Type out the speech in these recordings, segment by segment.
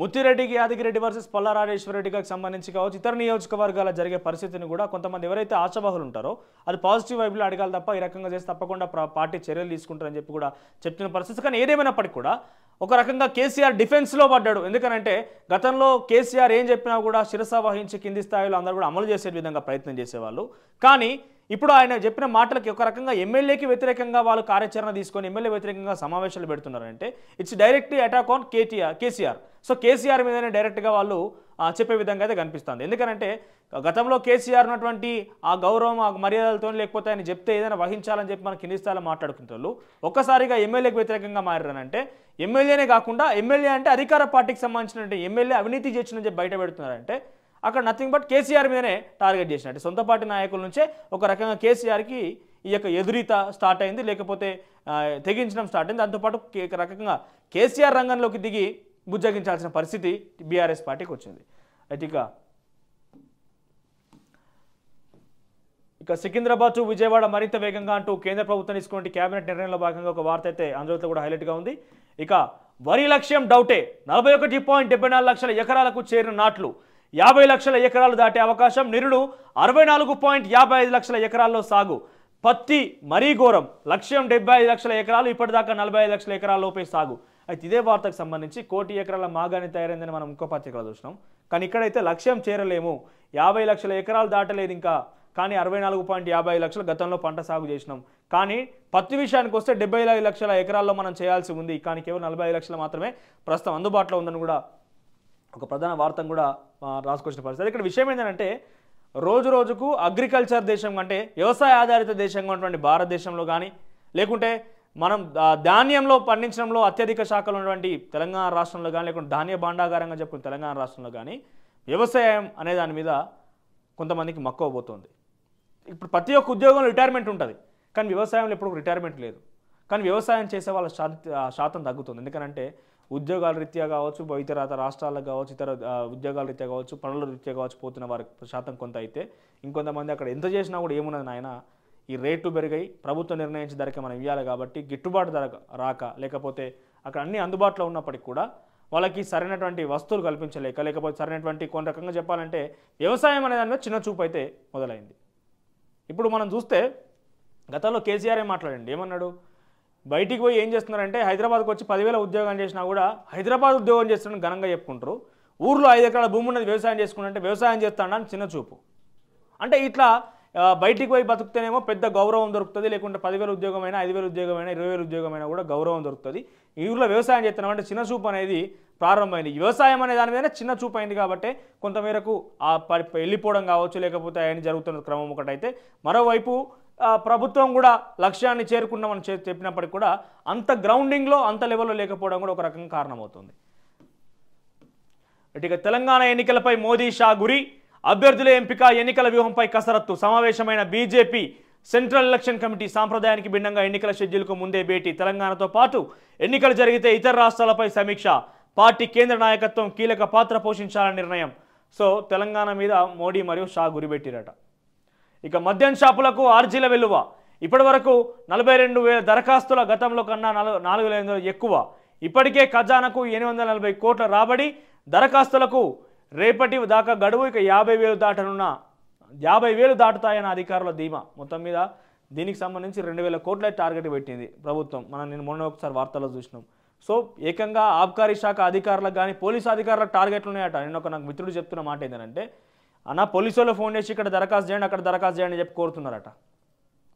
ముత్తిరెడ్డికి Yadagiri Reddy versus పల్లారాజేశ్వరరెడ్డికి సంబంధించి కావచ్చు ఇతర నియోజకవర్గాల జరిగే పరిస్థితిని కూడా కొంతమంది ఎవరైతే ఆశాబాహులు ఉంటారో అది పాజిటివ్ వైపులో అడగాలి తప్ప ఈ రకంగా చేసి తప్పకుండా పార్టీ చర్యలు తీసుకుంటారని చెప్పి కూడా చెప్తున్న పరిస్థితి కానీ ఏదేమైనప్పటికీ కూడా ఒక రకంగా కేసీఆర్ డిఫెన్స్లో పడ్డాడు ఎందుకనంటే గతంలో కేసీఆర్ ఏం చెప్పినా కూడా శిరస వహించి కింది స్థాయిలో అందరూ కూడా అమలు చేసే విధంగా ప్రయత్నం చేసేవాళ్ళు కానీ ఇప్పుడు ఆయన చెప్పిన మాటలకి ఒక రకంగా ఎమ్మెల్యేకి వ్యతిరేకంగా వాళ్ళు కార్యాచరణ తీసుకొని ఎమ్మెల్యే వ్యతిరేకంగా సమావేశాలు పెడుతున్నారంటే it's directly attack on KTR KCR so KCR మీదనే డైరెక్ట్గా వాళ్ళు చెప్పే విధంగా అయితే కనిపిస్తుంది ఎందుకంటే గతంలో కేసీఆర్ ఉన్నటువంటి ఆ గౌరవం ఆ మర్యాదలతో లేకపోతే ఆయన చెప్తే ఏదైనా వహించాలని చెప్పి మన కింది స్థాయిలో మాట్లాడుకుంటారు ఒక్కసారిగా ఎమ్మెల్యేకి వ్యతిరేకంగా మారినారంటే ఎమ్మెల్యేనే కాకుండా ఎమ్మెల్యే అంటే అధికార పార్టీకి సంబంధించినటువంటి ఎమ్మెల్యే అవినీతి చేసినని చెప్పి బయట పెడుతున్నారంటే అక్కడ నథింగ్ బట్ కేసీఆర్ మీదనే టార్గెట్ చేసినట్టు సొంత పార్టీ నాయకుల నుంచే ఒక రకంగా కేసీఆర్కి ఈ యొక్క ఎదురీత స్టార్ట్ అయింది లేకపోతే తెగించడం స్టార్ట్ అయింది దాంతోపాటు రకంగా కేసీఆర్ రంగంలోకి దిగి బుజ్జగించాల్సిన పరిస్థితి బీఆర్ఎస్ పార్టీకి వచ్చింది అయితే ఇక ఇక సికింద్రాబాద్ టు విజయవాడ మరింత వేగంగా అంటూ కేంద్ర ప్రభుత్వం తీసుకున్న కేబినెట్ నిర్ణయంలో భాగంగా ఒక వార్త అయితే అందులో కూడా హైలైట్గా ఉంది ఇక వరి లక్ష్యం డౌటే నలభై ఒకటి పాయింట్ నాలుగు లక్షల ఎకరాలకు చేరిన నాట్లు యాభై లక్షల ఎకరాలు దాటే అవకాశం నిరుడు అరవై నాలుగు పాయింట్ యాభై ఐదు లక్షల ఎకరాల్లో సాగు పత్తి మరీ ఘోరం లక్ష్యం డెబ్బై ఐదు లక్షల ఎకరాలు ఇప్పటిదాకా నలభై ఐదు లక్షల ఎకరాల లోపే సాగు అయితే ఇదే వార్తకు సంబంధించి కోటి ఎకరాల మాగాని తయారైందని మనం ఇంకో పత్రికలో చూసినాం కానీ ఇక్కడైతే లక్ష్యం చేరలేము యాభై లక్షల ఎకరాలు దాటలేదు ఇంకా కానీ అరవై నాలుగు పాయింట్ యాభై లక్షలు గతంలో పంట సాగు చేసినాం కానీ పత్తి విషయానికి వస్తే డెబ్బై ఐదు లక్షల ఎకరాల్లో మనం చేయాల్సి ఉంది కానీ కేవలం నలభై లక్షలు మాత్రమే ప్రస్తుతం అందుబాటులో ఉందని కూడా ఒక ప్రధాన వార్తను కూడా రాసుకొచ్చిన పరిస్థితి ఇక్కడ విషయం ఏంటంటే రోజు రోజుకు అగ్రికల్చర్ దేశం అంటే వ్యవసాయ ఆధారిత దేశంగా ఉన్నటువంటి భారతదేశంలో కానీ లేకుంటే మనం ధాన్యంలో పండించడంలో అత్యధిక శాఖలు ఉన్నటువంటి తెలంగాణ రాష్ట్రంలో కానీ లేకుంటే ధాన్య భాండాగారంగా చెప్పుకున్న తెలంగాణ రాష్ట్రంలో కానీ వ్యవసాయం అనే దాని మీద కొంతమందికి పోతుంది ఇప్పుడు ప్రతి ఒక్క ఉద్యోగంలో రిటైర్మెంట్ ఉంటుంది కానీ వ్యవసాయంలో ఎప్పుడు రిటైర్మెంట్ లేదు కానీ వ్యవసాయం చేసే వాళ్ళ శాతం తగ్గుతుంది ఎందుకంటే ఉద్యోగాల రీత్యా కావచ్చు ఇతర రాష్ట్రాలకు కావచ్చు ఇతర ఉద్యోగాల రీత్యా కావచ్చు పనుల రీత్యా కావచ్చు పోతున్న వారి శాతం కొంత అయితే ఇంకొంతమంది అక్కడ ఎంత చేసినా కూడా ఏమున్నది నాయన ఈ రేట్లు పెరిగాయి ప్రభుత్వం నిర్ణయించిన ధరకే మనం ఇవ్వాలి కాబట్టి గిట్టుబాటు ధర రాక లేకపోతే అక్కడ అన్ని అందుబాటులో ఉన్నప్పటికీ కూడా వాళ్ళకి సరైనటువంటి వస్తువులు కల్పించలేక లేకపోతే సరైనటువంటి కొన్ని రకంగా చెప్పాలంటే వ్యవసాయం అనే దాని మీద చిన్న చూపు అయితే మొదలైంది ఇప్పుడు మనం చూస్తే గతంలో కేసీఆర్ మాట్లాడండి ఏమన్నాడు బయటికి పోయి ఏం చేస్తున్నారంటే హైదరాబాద్కి వచ్చి పదివేల ఉద్యోగాలు చేసినా కూడా హైదరాబాద్ ఉద్యోగం చేస్తున్నాను ఘనంగా చెప్పుకుంటారు ఊర్లో ఐదు ఎకరాల భూమి ఉన్నది వ్యవసాయం చేసుకుంటే వ్యవసాయం అని చిన్న చూపు అంటే ఇట్లా బయటికి పోయి బతుకుతేనేమో పెద్ద గౌరవం దొరుకుతుంది లేకుంటే పదివేల ఉద్యోగమైనా ఐదు వేల అయినా ఇరవై వేల ఉద్యోగమైనా కూడా గౌరవం దొరుకుతుంది ఈ ఊర్లో వ్యవసాయం చేస్తున్నాం అంటే చిన్న చూపు అనేది ప్రారంభమైంది వ్యవసాయం అనే దాని మీద చిన్న చూపు అయింది కాబట్టి కొంతమేరకు ఆ వెళ్ళిపోవడం కావచ్చు లేకపోతే అవన్నీ జరుగుతున్న క్రమం ఒకటైతే మరోవైపు ప్రభుత్వం కూడా లక్ష్యాన్ని చేరుకున్నామని చెప్పినప్పటికీ కూడా అంత గ్రౌండింగ్లో అంత లెవెల్లో లేకపోవడం కూడా ఒక రకంగా కారణమవుతుంది ఇటు తెలంగాణ ఎన్నికలపై మోదీ షా గురి అభ్యర్థుల ఎంపిక ఎన్నికల వ్యూహంపై కసరత్తు సమావేశమైన బీజేపీ సెంట్రల్ ఎలక్షన్ కమిటీ సాంప్రదాయానికి భిన్నంగా ఎన్నికల షెడ్యూల్కు ముందే భేటీ తెలంగాణతో పాటు ఎన్నికలు జరిగితే ఇతర రాష్ట్రాలపై సమీక్ష పార్టీ కేంద్ర నాయకత్వం కీలక పాత్ర పోషించాలని నిర్ణయం సో తెలంగాణ మీద మోడీ మరియు షా గురిపెట్టిరట ఇక మద్యం షాపులకు ఆర్జీల విలువ ఇప్పటి వరకు నలభై రెండు వేల దరఖాస్తుల గతంలో కన్నా నాలుగు వేల ఎక్కువ ఇప్పటికే ఖజానాకు ఎనిమిది నలభై కోట్ల రాబడి దరఖాస్తులకు రేపటి దాకా గడువు ఇక యాభై వేలు దాటనున్న యాభై వేలు దాటుతాయన్న అధికారుల ధీమా మొత్తం మీద దీనికి సంబంధించి రెండు వేల కోట్ల టార్గెట్ పెట్టింది ప్రభుత్వం మనం నేను మొన్న ఒకసారి వార్తల్లో చూసినాం సో ఏకంగా ఆబ్కారీ శాఖ అధికారులకు కానీ పోలీసు అధికారులకు టార్గెట్లు ఉన్నాయట నేను ఒక నాకు మిత్రుడు చెప్తున్న మాట ఏంటంటే అన్న పోలీసు వాళ్ళు ఫోన్ చేసి ఇక్కడ దరఖాస్తు చేయండి అక్కడ దరఖాస్తు చేయండి అని చెప్పి కోరుతున్నారట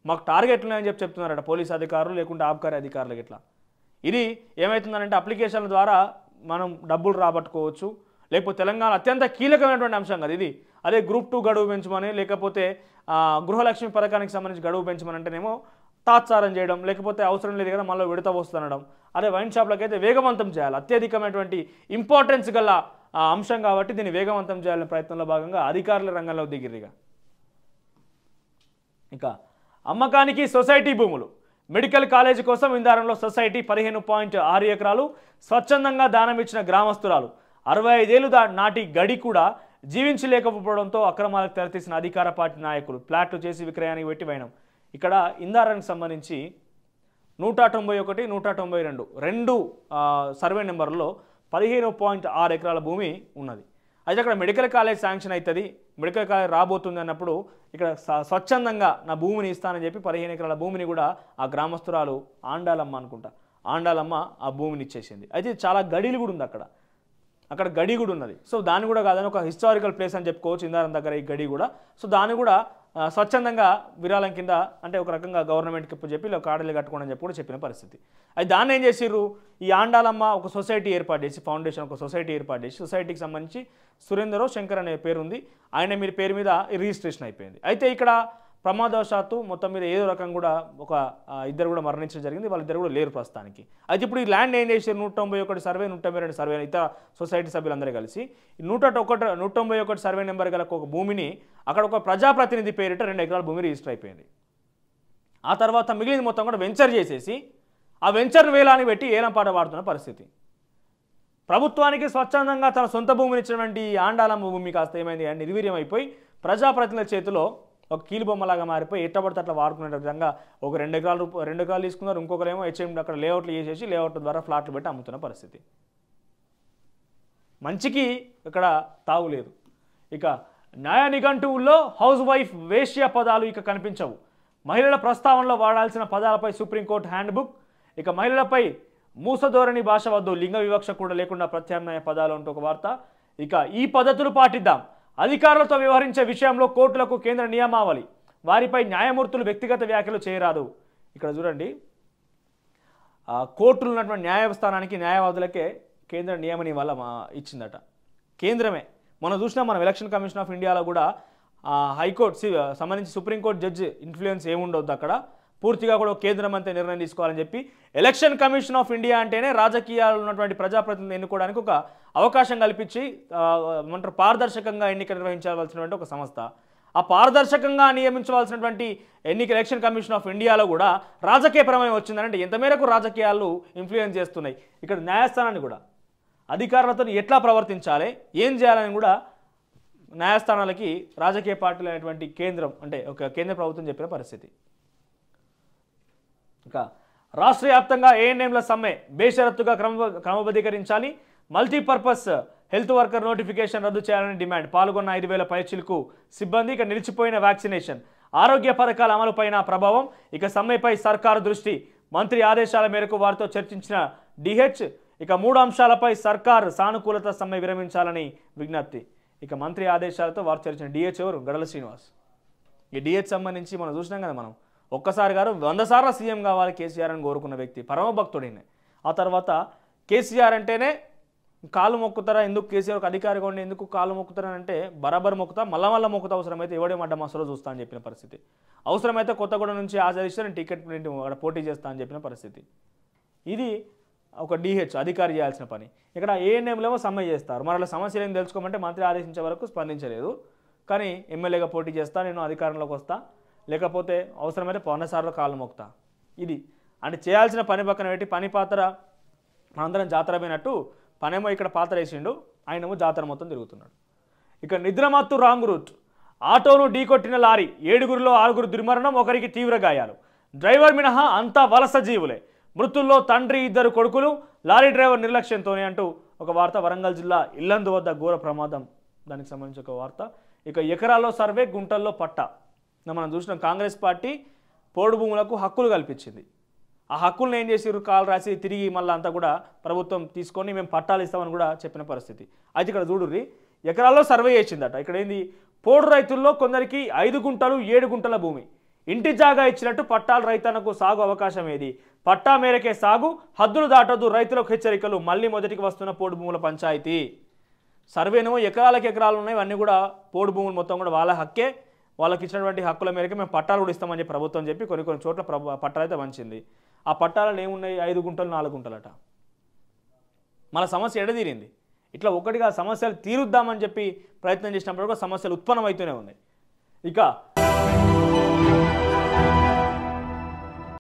మాకు టార్గెట్లు అని చెప్పి చెప్తున్నారట పోలీస్ అధికారులు లేకుంటే ఆబ్కారీ అధికారులకి ఇట్లా ఇది ఏమవుతుందంటే అప్లికేషన్ల ద్వారా మనం డబ్బులు రాబట్టుకోవచ్చు లేకపోతే తెలంగాణ అత్యంత కీలకమైనటువంటి అంశం కదా ఇది అదే గ్రూప్ టూ గడువు పెంచమని లేకపోతే గృహలక్ష్మి పథకానికి సంబంధించి గడువు పెంచమని అంటేనేమో తాత్సారం చేయడం లేకపోతే అవసరం లేదు కదా మళ్ళీ విడత వస్తుండడం అదే వైన్ షాప్లకైతే వేగవంతం చేయాలి అత్యధికమైనటువంటి ఇంపార్టెన్స్ గల ఆ అంశం కాబట్టి దీన్ని వేగవంతం చేయాలనే ప్రయత్నంలో భాగంగా అధికారుల రంగంలో దిగిరిగా ఇంకా అమ్మకానికి సొసైటీ భూములు మెడికల్ కాలేజీ కోసం ఇందారంలో సొసైటీ పదిహేను పాయింట్ ఆరు ఎకరాలు స్వచ్ఛందంగా దానం ఇచ్చిన గ్రామస్తురాలు అరవై ఐదేళ్ళు నాటి గడి కూడా జీవించలేకపోవడంతో అక్రమాలకు తెరతీసిన అధికార పార్టీ నాయకులు ప్లాట్లు చేసి విక్రయానికి పోయినాం ఇక్కడ ఇందారానికి సంబంధించి నూట తొంభై ఒకటి నూట తొంభై రెండు రెండు సర్వే నెంబర్లో పదిహేను పాయింట్ ఆరు ఎకరాల భూమి ఉన్నది అయితే అక్కడ మెడికల్ కాలేజ్ శాంక్షన్ అవుతుంది మెడికల్ కాలేజ్ రాబోతుంది అన్నప్పుడు ఇక్కడ స్వచ్ఛందంగా నా భూమిని ఇస్తానని చెప్పి పదిహేను ఎకరాల భూమిని కూడా ఆ గ్రామస్తురాలు ఆండాలమ్మ అనుకుంటా ఆండాలమ్మ ఆ భూమిని ఇచ్చేసింది అయితే చాలా గడిలు కూడా ఉంది అక్కడ అక్కడ గడి కూడా ఉన్నది సో దాన్ని కూడా కాదని ఒక హిస్టారికల్ ప్లేస్ అని చెప్పుకోవచ్చు ఇందారం దగ్గర ఈ గడి కూడా సో దాన్ని కూడా స్వచ్ఛందంగా విరాళం కింద అంటే ఒక రకంగా గవర్నమెంట్కి చెప్పి ఒక ఆడలు కట్టుకోండి అని చెప్పి కూడా చెప్పిన పరిస్థితి అది దాన్ని ఏం చేసిర్రు ఈ ఆండాలమ్మ ఒక సొసైటీ ఏర్పాటు చేసి ఫౌండేషన్ ఒక సొసైటీ ఏర్పాటు చేసి సొసైటీకి సంబంధించి సురేందరో శంకర్ అనే పేరు ఉంది ఆయన మీరు పేరు మీద రిజిస్ట్రేషన్ అయిపోయింది అయితే ఇక్కడ ప్రమాదవశాత్తు మొత్తం మీద ఏదో రకం కూడా ఒక ఇద్దరు కూడా మరణించడం జరిగింది వాళ్ళిద్దరు కూడా లేరు ప్రస్తుతానికి అయితే ఇప్పుడు ఈ ల్యాండ్ ఏం చేశారు నూట తొంభై ఒకటి సర్వే నూట తొంభై రెండు సర్వే ఇతర సొసైటీ సభ్యులందరూ కలిసి నూట ఒకటి నూట తొంభై ఒకటి సర్వే నెంబర్ గల ఒక భూమిని అక్కడ ఒక ప్రజాప్రతినిధి పేరిట రెండు ఎకరాల భూమి రిజిస్టర్ అయిపోయింది ఆ తర్వాత మిగిలింది మొత్తం కూడా వెంచర్ చేసేసి ఆ వెంచర్ వేలాన్ని పెట్టి ఏలంపాట వాడుతున్న పరిస్థితి ప్రభుత్వానికి స్వచ్ఛందంగా తన సొంత భూమిని ఇచ్చినటువంటి ఆండాలమ్మ భూమి కాస్త ఏమైంది అని నిర్వీర్యం అయిపోయి ప్రజాప్రతినిధుల చేతిలో ఒక కీలుబొమ్మలాగా మారిపోయి ఎట్ట పడితే అట్లా వాడుకునే విధంగా ఒక రెండు ఎకరాల రూపాయ రెండు ఎకరాలు తీసుకున్నారు ఇంకొకరేమో హెచ్ఎం అక్కడ లేఅవుట్లు చేసేసి లేఅవుట్ ద్వారా ఫ్లాట్లు పెట్టి అమ్ముతున్న పరిస్థితి మంచికి ఇక్కడ తాగులేదు ఇక న్యాయ నిఘంటువుల్లో హౌస్ వైఫ్ వేష్య పదాలు ఇక కనిపించవు మహిళల ప్రస్తావనలో వాడాల్సిన పదాలపై సుప్రీంకోర్టు హ్యాండ్బుక్ ఇక మహిళలపై మూసధోరణి భాష వద్దు లింగ వివక్ష కూడా లేకుండా ప్రత్యామ్నాయ పదాలు అంటూ ఒక వార్త ఇక ఈ పద్ధతులు పాటిద్దాం అధికారులతో వ్యవహరించే విషయంలో కోర్టులకు కేంద్ర నియమావళి వారిపై న్యాయమూర్తులు వ్యక్తిగత వ్యాఖ్యలు చేయరాదు ఇక్కడ చూడండి కోర్టులు ఉన్నటువంటి న్యాయస్థానానికి న్యాయవాదులకే కేంద్ర నియమని వల్ల ఇచ్చిందట కేంద్రమే మనం చూసినా మనం ఎలక్షన్ కమిషన్ ఆఫ్ ఇండియాలో కూడా హైకోర్టు సంబంధించి సుప్రీంకోర్టు జడ్జి ఇన్ఫ్లుయెన్స్ ఏముండొద్దు అక్కడ పూర్తిగా కూడా కేంద్రం అంతే నిర్ణయం తీసుకోవాలని చెప్పి ఎలక్షన్ కమిషన్ ఆఫ్ ఇండియా అంటేనే రాజకీయాలు ఉన్నటువంటి ప్రజాప్రతినిధులు ఎన్నుకోవడానికి ఒక అవకాశం కల్పించి ఏమంటారు పారదర్శకంగా ఎన్నిక నిర్వహించవలసినటువంటి ఒక సంస్థ ఆ పారదర్శకంగా నియమించవలసినటువంటి ఎన్నిక ఎలక్షన్ కమిషన్ ఆఫ్ ఇండియాలో కూడా రాజకీయ రాజకీయపరమైన వచ్చిందంటే ఎంతమేరకు రాజకీయాలు ఇన్ఫ్లుయెన్స్ చేస్తున్నాయి ఇక్కడ న్యాయస్థానాన్ని కూడా అధికారులతో ఎట్లా ప్రవర్తించాలి ఏం చేయాలని కూడా న్యాయస్థానాలకి రాజకీయ పార్టీలు అనేటువంటి కేంద్రం అంటే ఒక కేంద్ర ప్రభుత్వం చెప్పిన పరిస్థితి ఇంకా రాష్ట్ర వ్యాప్తంగా ఏఎన్ఎంల సమ్మె బేషరత్తుగా క్రమ క్రమబద్ధీకరించాలి మల్టీపర్పస్ హెల్త్ వర్కర్ నోటిఫికేషన్ రద్దు చేయాలని డిమాండ్ పాల్గొన్న ఐదు వేల పైచీలకు సిబ్బంది ఇక నిలిచిపోయిన వ్యాక్సినేషన్ ఆరోగ్య పథకాల అమలుపైన ప్రభావం ఇక సమ్మెపై సర్కారు దృష్టి మంత్రి ఆదేశాల మేరకు వారితో చర్చించిన డిహెచ్ ఇక మూడు అంశాలపై సర్కార్ సానుకూలత సమ్మె విరమించాలని విజ్ఞప్తి ఇక మంత్రి ఆదేశాలతో వారు చర్చించిన డిహెచ్ ఎవరు గడల శ్రీనివాస్ ఈ డిహెచ్ సంబంధించి మనం చూసినాం కదా మనం ఒక్కసారి గారు వంద సార్లు సీఎం కావాలి కేసీఆర్ అని కోరుకున్న వ్యక్తి పరమభక్తుడిని ఆ తర్వాత కేసీఆర్ అంటేనే కాలు మొక్కుతారా ఎందుకు కేసీఆర్ అధికారిగా ఉండి ఎందుకు కాలు అంటే బరాబర్ మొక్కుతా మల్ల మల్ల మొక్కుతా అవసరమైతే ఎవడే మడ్డ మసలో చూస్తా అని చెప్పిన పరిస్థితి అవసరమైతే కొత్తగూడెం నుంచి ఆచరిస్తే నేను టికెట్ అక్కడ పోటీ చేస్తా అని చెప్పిన పరిస్థితి ఇది ఒక డిహెచ్ అధికారి చేయాల్సిన పని ఇక్కడ ఏఎన్ఎంలేమో సమ్మె చేస్తారు మరలా సమస్యలు ఏం తెలుసుకోమంటే మంత్రి ఆదేశించే వరకు స్పందించలేదు కానీ ఎమ్మెల్యేగా పోటీ చేస్తా నేను అధికారంలోకి వస్తా లేకపోతే అవసరమైతే పౌనసార్లు కాళ్ళు మొక్తా ఇది అంటే చేయాల్సిన పని పక్కన పెట్టి పని పాత్ర మనందరం జాతర పోయినట్టు పనేమో ఇక్కడ పాత్ర వేసిండు ఆయనేమో జాతర మొత్తం తిరుగుతున్నాడు ఇక నిద్రమత్తు రాంగ్ రూట్ ఆటోను ఢీకొట్టిన లారీ ఏడుగురిలో ఆరుగురు దుర్మరణం ఒకరికి తీవ్ర గాయాలు డ్రైవర్ మినహా అంతా వలస జీవులే మృతుల్లో తండ్రి ఇద్దరు కొడుకులు లారీ డ్రైవర్ నిర్లక్ష్యంతోనే అంటూ ఒక వార్త వరంగల్ జిల్లా ఇల్లందు వద్ద ఘోర ప్రమాదం దానికి సంబంధించి ఒక వార్త ఇక ఎకరాల్లో సర్వే గుంటల్లో పట్ట మనం చూసినాం కాంగ్రెస్ పార్టీ పోడు భూములకు హక్కులు కల్పించింది ఆ హక్కులను ఏం చేసారు కాలు రాసి తిరిగి మళ్ళీ అంతా కూడా ప్రభుత్వం తీసుకొని మేము పట్టాలు ఇస్తామని కూడా చెప్పిన పరిస్థితి అయితే ఇక్కడ చూడుర్రి ఎకరాల్లో సర్వే చేసిందట ఇక్కడ ఏంది పోడు రైతుల్లో కొందరికి ఐదు గుంటలు ఏడు గుంటల భూమి ఇంటి జాగా ఇచ్చినట్టు పట్టాలు రైతన్నకు సాగు అవకాశం ఏది పట్టా మేరకే సాగు హద్దులు దాటద్దు రైతులకు హెచ్చరికలు మళ్ళీ మొదటికి వస్తున్న పోడు భూముల పంచాయతీ సర్వేను ఎకరాలకు ఎకరాలు ఉన్నాయి అన్నీ కూడా పోడు భూములు మొత్తం కూడా వాళ్ళ హక్కే వాళ్ళకి ఇచ్చినటువంటి హక్కుల మేరకు మేము పట్టాలు కూడా ఇస్తామని చెప్పి ప్రభుత్వం చెప్పి కొన్ని కొన్ని చోట్ల పట్టాలు అయితే వంచింది ఆ పట్టాలలో ఏమున్నాయి ఐదు గుంటలు నాలుగు గుంటలట మన సమస్య ఎడదీరింది ఇట్లా ఒకటిగా సమస్యలు తీరుద్దామని చెప్పి ప్రయత్నం చేసినప్పుడు కూడా సమస్యలు ఉత్పన్నమవుతూనే ఉన్నాయి ఇక